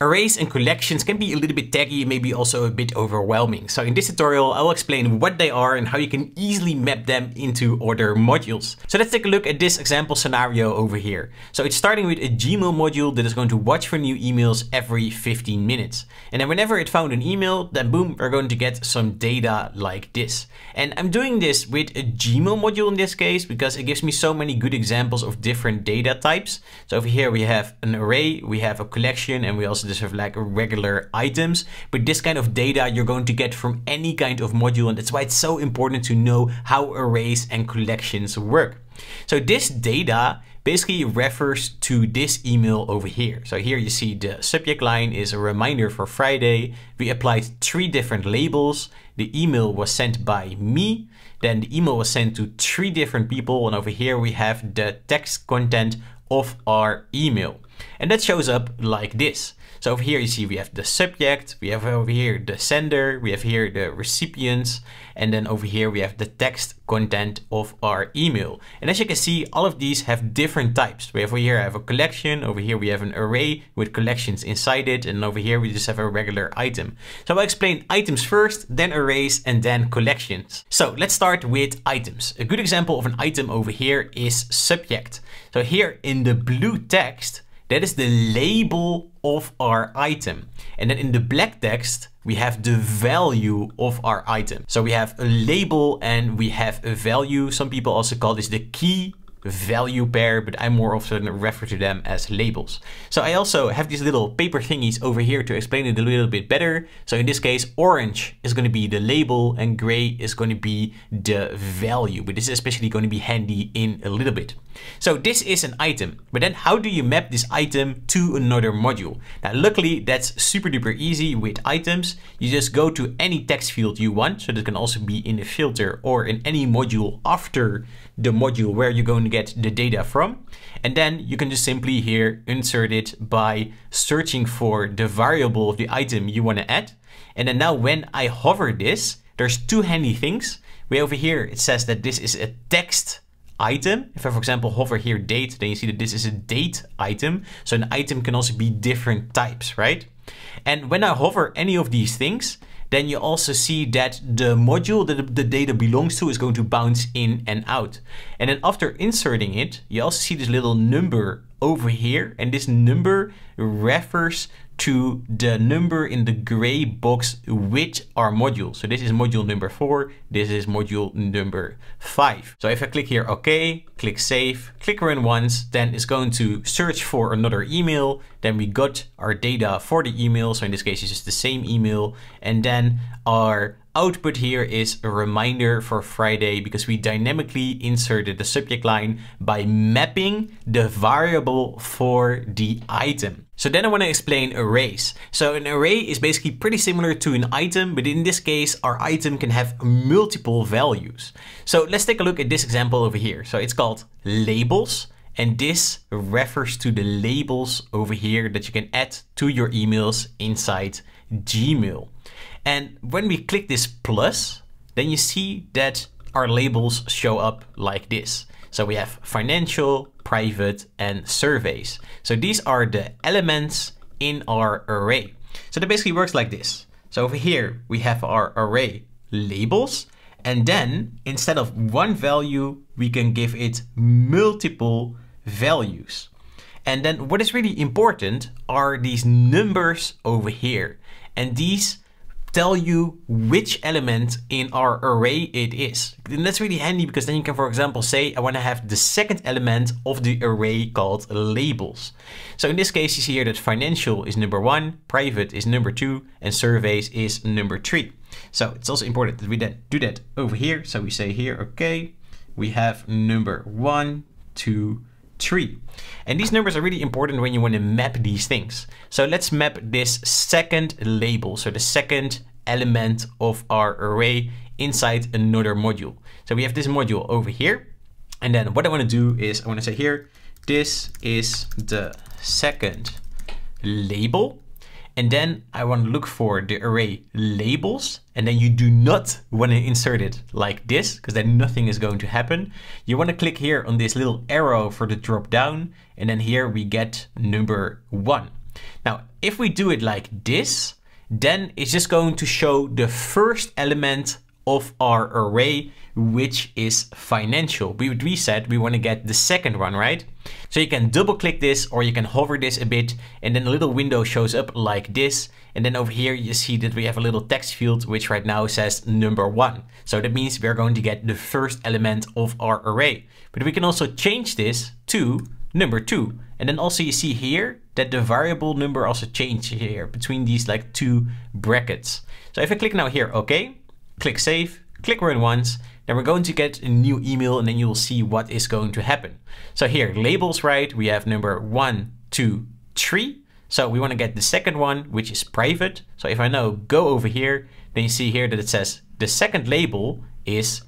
Arrays and collections can be a little bit taggy and maybe also a bit overwhelming. So in this tutorial, I'll explain what they are and how you can easily map them into order modules. So let's take a look at this example scenario over here. So it's starting with a Gmail module that is going to watch for new emails every 15 minutes. And then whenever it found an email, then boom, we're going to get some data like this. And I'm doing this with a Gmail module in this case, because it gives me so many good examples of different data types. So over here we have an array, we have a collection, and we also Sort have like regular items, but this kind of data you're going to get from any kind of module and that's why it's so important to know how arrays and collections work. So this data basically refers to this email over here. So here you see the subject line is a reminder for Friday. We applied three different labels. The email was sent by me. Then the email was sent to three different people. And over here we have the text content of our email. And that shows up like this. So over here you see we have the subject, we have over here the sender, we have here the recipients, and then over here we have the text content of our email. And as you can see, all of these have different types. We have over here I have a collection, over here we have an array with collections inside it, and over here we just have a regular item. So I'll explain items first, then arrays, and then collections. So let's start with items. A good example of an item over here is subject. So here in the blue text, that is the label of our item. And then in the black text, we have the value of our item. So we have a label and we have a value. Some people also call this the key value pair, but I more often refer to them as labels. So I also have these little paper thingies over here to explain it a little bit better. So in this case, orange is going to be the label and gray is going to be the value, but this is especially going to be handy in a little bit. So this is an item, but then how do you map this item to another module? Now, luckily that's super duper easy with items. You just go to any text field you want. So that can also be in a filter or in any module after the module where you're going to get the data from. And then you can just simply here insert it by searching for the variable of the item you want to add. And then now when I hover this, there's two handy things. Way over here, it says that this is a text item. If I, for example, hover here date, then you see that this is a date item. So an item can also be different types, right? And when I hover any of these things, then you also see that the module that the data belongs to is going to bounce in and out. And then after inserting it, you also see this little number over here and this number refers to the number in the gray box, which are modules. So this is module number four, this is module number five. So if I click here, okay, click save, click run once, then it's going to search for another email. Then we got our data for the email. So in this case, it's just the same email. And then our output here is a reminder for Friday because we dynamically inserted the subject line by mapping the variable for the item. So then I want to explain arrays. So an array is basically pretty similar to an item, but in this case, our item can have multiple values. So let's take a look at this example over here. So it's called labels. And this refers to the labels over here that you can add to your emails inside Gmail. And when we click this plus, then you see that our labels show up like this. So we have financial, private, and surveys. So these are the elements in our array. So that basically works like this. So over here, we have our array labels, and then instead of one value, we can give it multiple values. And then what is really important are these numbers over here. And these tell you which element in our array it is. And that's really handy because then you can, for example, say I want to have the second element of the array called labels. So in this case, you see here that financial is number one, private is number two, and surveys is number three. So it's also important that we then do that over here. So we say here, okay, we have number one, two, tree. And these numbers are really important when you want to map these things. So let's map this second label, so the second element of our array inside another module. So we have this module over here. And then what I want to do is I want to say here, this is the second label. And then I want to look for the array labels. And then you do not want to insert it like this because then nothing is going to happen. You want to click here on this little arrow for the drop down. And then here we get number one. Now, if we do it like this, then it's just going to show the first element of our array, which is financial. We, would reset. we want to get the second one, right? So you can double click this or you can hover this a bit and then a little window shows up like this. And then over here you see that we have a little text field which right now says number one. So that means we're going to get the first element of our array. But we can also change this to number two. And then also you see here that the variable number also changes here between these like two brackets. So if I click now here, okay, click save, click run once, then we're going to get a new email and then you'll see what is going to happen. So here, labels, right? We have number one, two, three. So we want to get the second one, which is private. So if I now go over here, then you see here that it says the second label is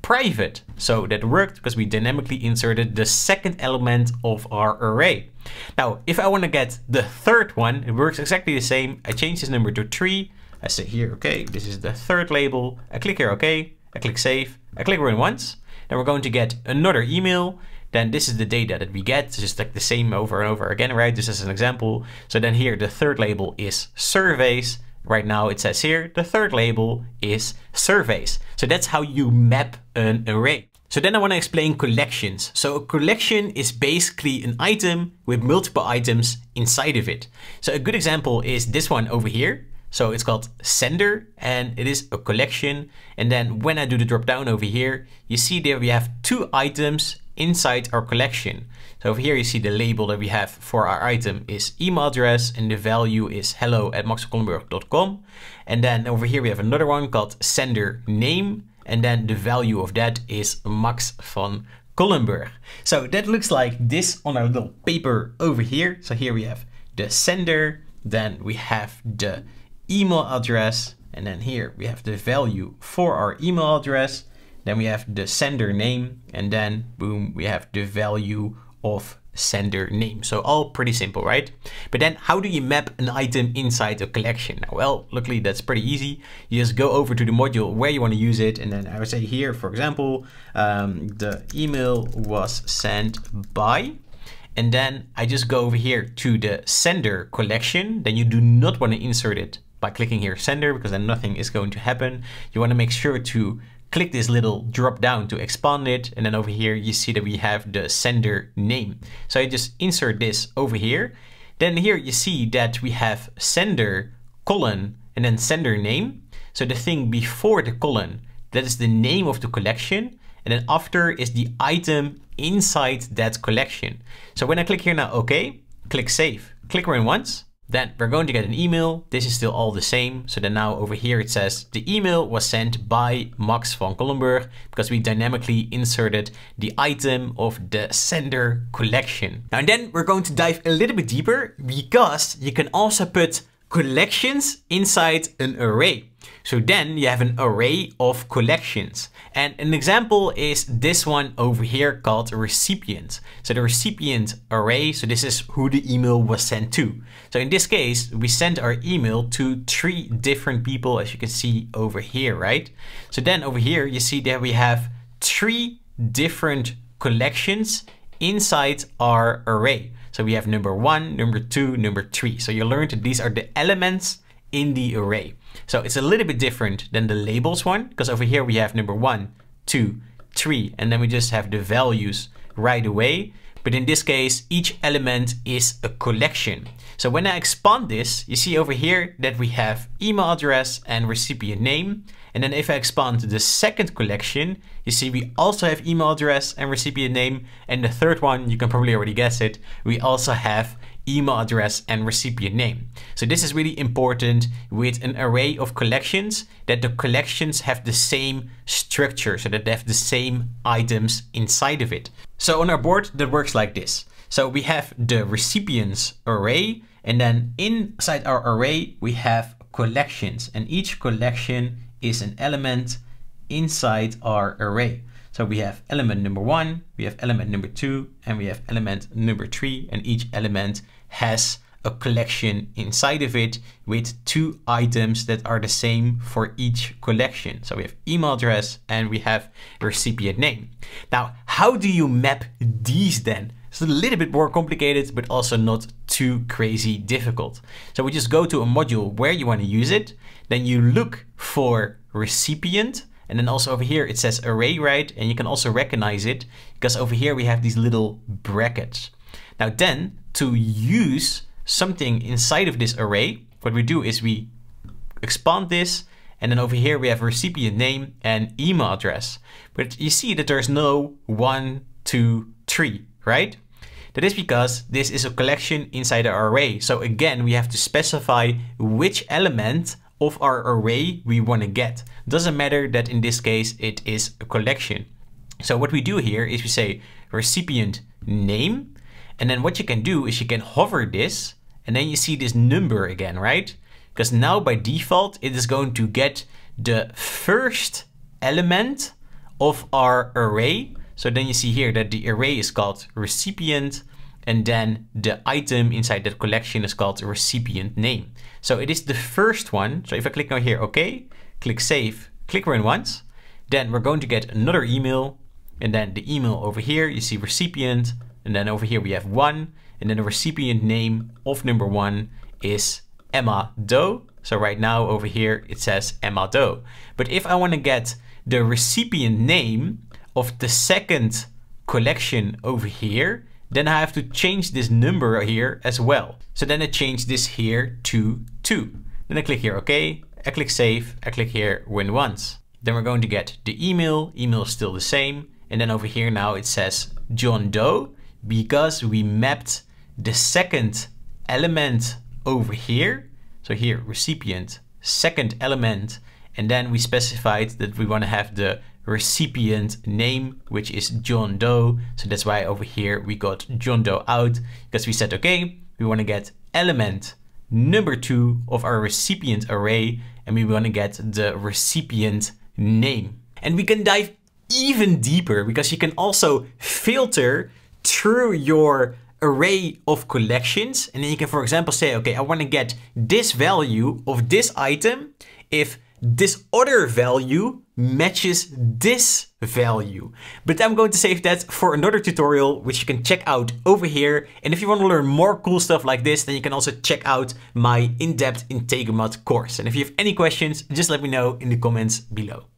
private. So that worked because we dynamically inserted the second element of our array. Now, if I want to get the third one, it works exactly the same. I change this number to three. I say here, okay, this is the third label. I click here, okay, I click save, I click run once. Then we're going to get another email. Then this is the data that we get. It's just like the same over and over again, right? Just as an example. So then here, the third label is surveys. Right now it says here, the third label is surveys. So that's how you map an array. So then I want to explain collections. So a collection is basically an item with multiple items inside of it. So a good example is this one over here. So it's called Sender and it is a collection. And then when I do the drop down over here, you see there we have two items inside our collection. So over here you see the label that we have for our item is email address and the value is hello at maxcollenberg.com. And then over here we have another one called sender name and then the value of that is max van Collenberg. So that looks like this on our little paper over here. So here we have the sender, then we have the email address, and then here we have the value for our email address, then we have the sender name, and then boom, we have the value of sender name. So all pretty simple, right? But then how do you map an item inside a collection? well, luckily that's pretty easy. You just go over to the module where you want to use it. And then I would say here, for example, um, the email was sent by, and then I just go over here to the sender collection. Then you do not want to insert it by clicking here sender because then nothing is going to happen. You want to make sure to click this little drop down to expand it. And then over here, you see that we have the sender name. So I just insert this over here. Then here you see that we have sender colon and then sender name. So the thing before the colon, that is the name of the collection. And then after is the item inside that collection. So when I click here now, okay, click save, click run once. Then we're going to get an email. This is still all the same. So then now over here it says the email was sent by Max von Kollenberg because we dynamically inserted the item of the sender collection. Now and then we're going to dive a little bit deeper because you can also put collections inside an array. So then you have an array of collections. And an example is this one over here called recipient. So the recipient array, so this is who the email was sent to. So in this case, we sent our email to three different people as you can see over here, right? So then over here, you see that we have three different collections inside our array. So we have number one, number two, number three. So you learned that these are the elements in the array. So it's a little bit different than the labels one, because over here we have number one, two, three, and then we just have the values right away but in this case, each element is a collection. So when I expand this, you see over here that we have email address and recipient name. And then if I expand the second collection, you see we also have email address and recipient name. And the third one, you can probably already guess it, we also have email address and recipient name. So this is really important with an array of collections that the collections have the same structure so that they have the same items inside of it. So on our board that works like this. So we have the recipients array and then inside our array we have collections and each collection is an element inside our array. So we have element number one, we have element number two, and we have element number three, and each element has a collection inside of it with two items that are the same for each collection. So we have email address and we have recipient name. Now, how do you map these then? It's a little bit more complicated, but also not too crazy difficult. So we just go to a module where you want to use it. Then you look for recipient and then also over here, it says array right, and you can also recognize it because over here we have these little brackets. Now then, to use something inside of this array, what we do is we expand this, and then over here we have recipient name and email address. But you see that there's no one, two, three, right? That is because this is a collection inside our array. So again, we have to specify which element of our array we want to get. Doesn't matter that in this case it is a collection. So what we do here is we say recipient name. And then what you can do is you can hover this and then you see this number again, right? Because now by default, it is going to get the first element of our array. So then you see here that the array is called recipient and then the item inside that collection is called recipient name. So it is the first one. So if I click on here, okay, click save, click run once, then we're going to get another email and then the email over here, you see recipient, and then over here we have one, and then the recipient name of number one is Emma Doe. So right now over here, it says Emma Doe. But if I wanna get the recipient name of the second collection over here, then I have to change this number here as well. So then I change this here to 2. Then I click here OK, I click save, I click here win once. Then we're going to get the email, email is still the same. And then over here now it says John Doe because we mapped the second element over here. So here recipient, second element, and then we specified that we want to have the recipient name, which is John Doe. So that's why over here we got John Doe out because we said, okay, we want to get element number two of our recipient array and we want to get the recipient name. And we can dive even deeper because you can also filter through your array of collections. And then you can, for example, say, okay, I want to get this value of this item if this other value matches this value. But I'm going to save that for another tutorial, which you can check out over here. And if you want to learn more cool stuff like this, then you can also check out my in-depth Integromat course. And if you have any questions, just let me know in the comments below.